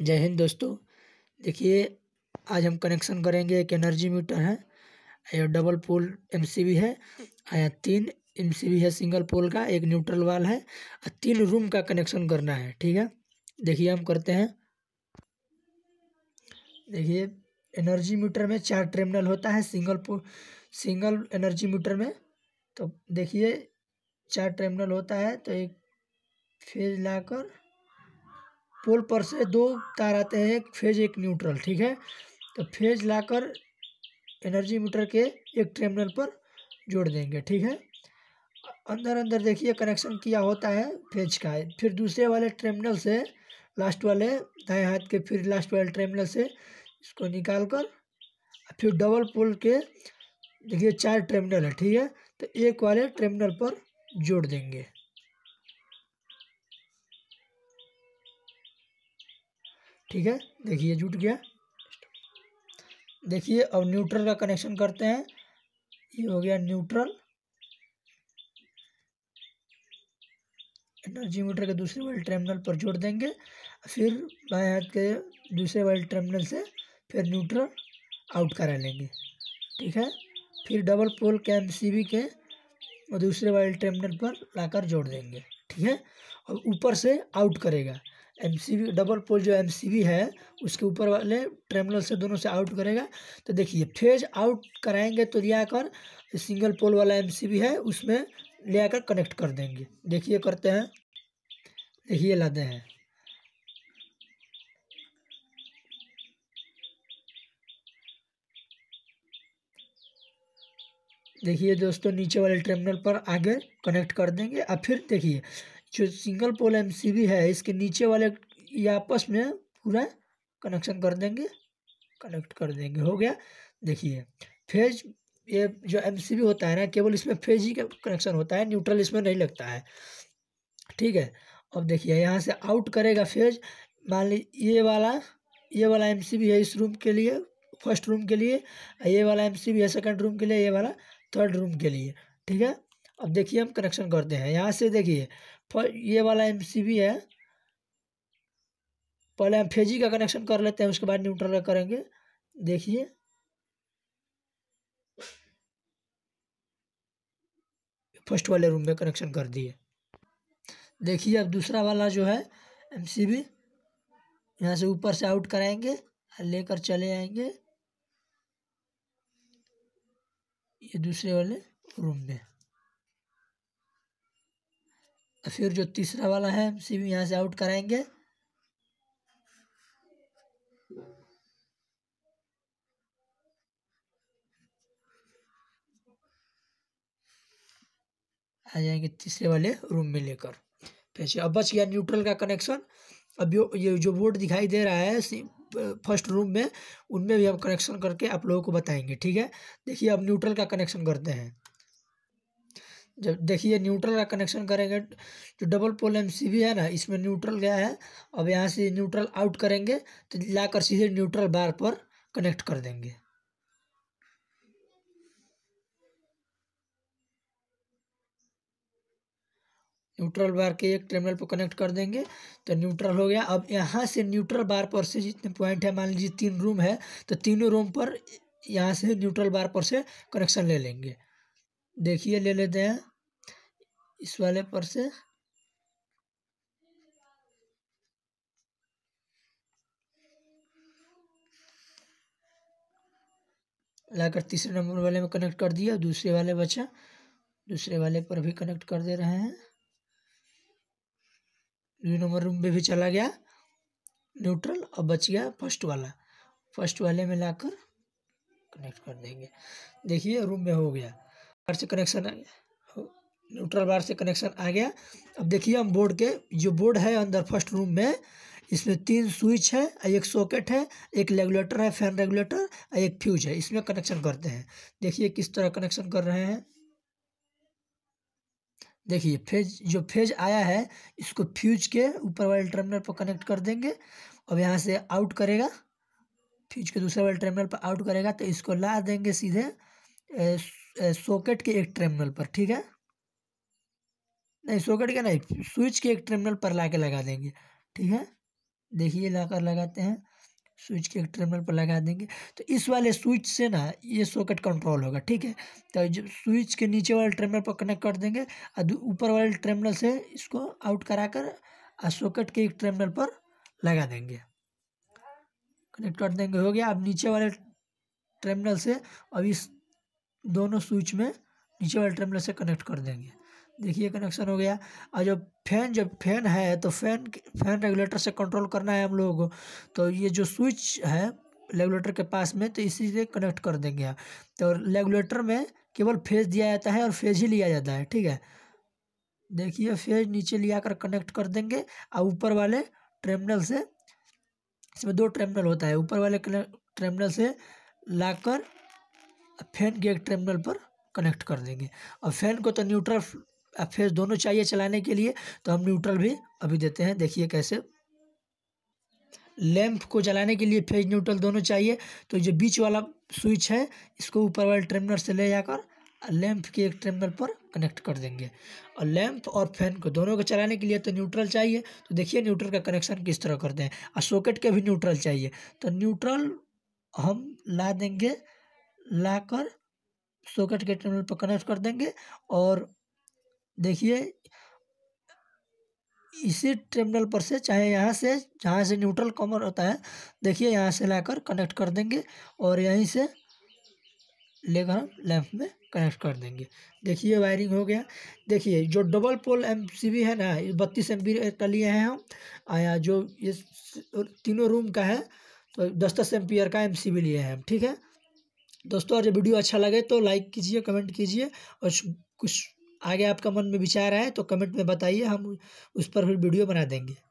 जय हिंद दोस्तों देखिए आज हम कनेक्शन करेंगे एक एनर्जी मीटर है यह डबल पोल एमसीबी है या तीन एमसीबी है सिंगल पोल का एक न्यूट्रल वाल है और तीन रूम का कनेक्शन करना है ठीक है देखिए हम करते हैं देखिए एनर्जी मीटर में चार टर्मिनल होता है single pole single energy meter में तो देखिए चार टर्मिनल होता है तो एक फेज लाकर पोल पर से दो तार आते हैं एक फेज एक न्यूट्रल ठीक है तो फेज लाकर एनर्जी मीटर के एक टर्मिनल पर जोड़ देंगे ठीक है अंदर अंदर देखिए कनेक्शन किया होता है फेज का है। फिर दूसरे वाले टर्मिनल से लास्ट वाले दाएँ हाथ के फिर लास्ट वाले टर्मिनल से इसको निकाल कर फिर डबल पोल के देखिए चार टर्मिनल है ठीक है तो एक वाले टर्मिनल पर जोड़ देंगे ठीक है देखिए जुट गया देखिए अब न्यूट्रल का कनेक्शन करते हैं ये हो गया न्यूट्रल एनर्जी मीटर के दूसरे वाले टर्मिनल पर जोड़ देंगे फिर बाएं हाथ के दूसरे वाले टर्मिनल से फिर न्यूट्रल आउट करा लेंगे ठीक है फिर डबल पोल एम सी के और दूसरे वाले टर्मिनल पर लाकर जोड़ देंगे ठीक है और ऊपर से आउट करेगा M C B double pole जो एम सी बी है उसके ऊपर वाले ट्रेमिनल से दोनों से आउट करेगा तो देखिए फेज आउट कराएंगे तो ले आकर सिंगल पोल वाला एम सी बी है उसमें ले आकर कनेक्ट कर देंगे देखिए करते हैं देखिए लाते हैं देखिए दोस्तों नीचे वाले टर्मिनल पर आगे कनेक्ट कर देंगे अब फिर देखिए जो सिंगल पोल एम है इसके नीचे वाले ये आपस में पूरा कनेक्शन कर देंगे कनेक्ट कर देंगे हो गया देखिए फेज ये जो एम होता है ना केवल इसमें फेज ही का कनेक्शन होता है न्यूट्रल इसमें नहीं लगता है ठीक है अब देखिए यहाँ से आउट करेगा फेज मान ली ये वाला ये वाला एम है इस रूम के लिए फर्स्ट रूम के लिए ये वाला एम है सेकेंड रूम के लिए ये वाला थर्ड रूम के लिए ठीक है अब देखिए हम कनेक्शन करते हैं यहाँ से देखिए पर ये वाला एम है पहले हम फेजी का कनेक्शन कर लेते हैं उसके बाद न्यूट्रल का करेंगे देखिए फर्स्ट वाले रूम में कनेक्शन कर दिए देखिए अब दूसरा वाला जो है एम सी बी यहाँ से ऊपर से आउट कराएंगे लेकर चले आएंगे ये दूसरे वाले रूम में फिर जो तीसरा वाला है उसे भी यहाँ से आउट कराएंगे आ जाएंगे तीसरे वाले रूम में लेकर पैसे तो अब बच गया न्यूट्रल का कनेक्शन अब ये जो बोर्ड दिखाई दे रहा है फर्स्ट रूम में उनमें भी हम कनेक्शन करके आप लोगों को बताएंगे ठीक है देखिए अब न्यूट्रल का कनेक्शन करते हैं जब देखिए न्यूट्रल का कनेक्शन करेंगे जो double pole M C B है ना इसमें न्यूट्रल गया है अब यहाँ से न्यूट्रल आउट करेंगे तो लाकर सीधे न्यूट्रल बार पर कनेक्ट कर देंगे न्यूट्रल बार के एक टर्मिनल पर कनेक्ट कर देंगे तो न्यूट्रल हो गया अब यहाँ से न्यूट्रल बार पर से जितने पॉइंट है मान लीजिए तीन रूम है तो तीनों रूम पर यहाँ से न्यूट्रल बार पर से कनेक्शन ले लेंगे देखिए ले लेते हैं इस वाले पर से लाकर तीसरे नंबर वाले में कनेक्ट कर दिया दूसरे वाले बचा दूसरे वाले पर भी कनेक्ट कर दे रहे हैं दूसरे नंबर रूम में भी चला गया न्यूट्रल और बच गया फर्स्ट वाला फर्स्ट वाले में लाकर कनेक्ट कर देंगे देखिए रूम में हो गया बार से कनेक्शन आ गया न्यूट्रल बार से कनेक्शन आ गया अब देखिए हम बोर्ड के जो बोर्ड है अंदर फर्स्ट रूम में इसमें तीन स्विच है एक सॉकेट है एक रेगुलेटर है फैन रेगुलेटर और एक फ्यूज है इसमें कनेक्शन करते हैं देखिए किस तरह कनेक्शन कर रहे हैं देखिए फेज जो फेज आया है इसको फ्यूज के ऊपर वाले टर्मिनल पर कनेक्ट कर देंगे अब यहाँ से आउट करेगा फ्यूज के दूसरे वाले टर्मिनल पर आउट करेगा तो इसको ला देंगे सीधे सॉकेट के एक टर्मिनल पर ठीक है नहीं सॉकेट के नहीं स्विच के एक टर्मिनल पर ला के लगा देंगे ठीक है देखिए लाकर लगाते हैं स्विच के एक टर्मिनल पर लगा देंगे तो इस वाले स्विच से ना ये सॉकेट कंट्रोल होगा ठीक है तो जब स्विच के नीचे वाले टर्मिनल पर कनेक्ट कर देंगे और ऊपर वाले टर्मिनल से इसको आउट करा कर और सॉकेट के एक टर्मिनल पर लगा देंगे कनेक्ट कर देंगे हो गया अब नीचे वाले टर्मिनल से अब इस दोनों स्विच में नीचे वाले टर्मिनल से कनेक्ट कर देंगे देखिए कनेक्शन हो गया और जब फैन जब फैन है तो फैन फैन रेगुलेटर से कंट्रोल करना है हम लोगों को तो ये जो स्विच है रेगुलेटर के पास में तो इसी से कनेक्ट कर देंगे आप तो रेगुलेटर में केवल फेज दिया जाता है और फेज ही लिया जाता है ठीक है देखिए फेज नीचे लिया कर कनेक्ट कर देंगे और ऊपर वाले टर्मिनल से इसमें दो टर्मिनल होता है ऊपर वाले टर्मिनल से लाकर फैन के एक टर्मिनल पर कनेक्ट कर देंगे अब फैन को तो न्यूट्रल फेस दोनों चाहिए चलाने के लिए तो हम न्यूट्रल भी अभी देते हैं देखिए कैसे लैंप को चलाने के लिए फेज न्यूट्रल दोनों चाहिए तो जो बीच वाला स्विच है इसको ऊपर वाले टर्मिनल से ले जाकर लैंप के एक टर्मिनल पर कनेक्ट कर देंगे और लैंप और फैन को दोनों को चलाने के लिए तो न्यूट्रल चाहिए तो देखिए न्यूट्रल का कनेक्शन किस तरह करते हैं और सॉकेट के भी न्यूट्रल चाहिए तो न्यूट्रल हम ला देंगे लाकर सॉकेट के टर्मिनल पर कनेक्ट कर देंगे और देखिए इसी टर्मिनल पर से चाहे यहाँ से जहाँ से न्यूट्रल कॉमन होता है देखिए यहाँ से लाकर कनेक्ट कर देंगे और यहीं से लेकर हम लैंप में कनेक्ट कर देंगे देखिए वायरिंग हो गया देखिए जो डबल पोल एम है ना बत्तीस एम बी का लिए हैं हम आया जो ये तीनों रूम का है तो दस दस एम का एम लिए हैं हम ठीक है दोस्तों अगर वीडियो अच्छा लगे तो लाइक कीजिए कमेंट कीजिए और कुछ आगे आपका मन में विचार आए तो कमेंट में बताइए हम उस पर फिर वीडियो बना देंगे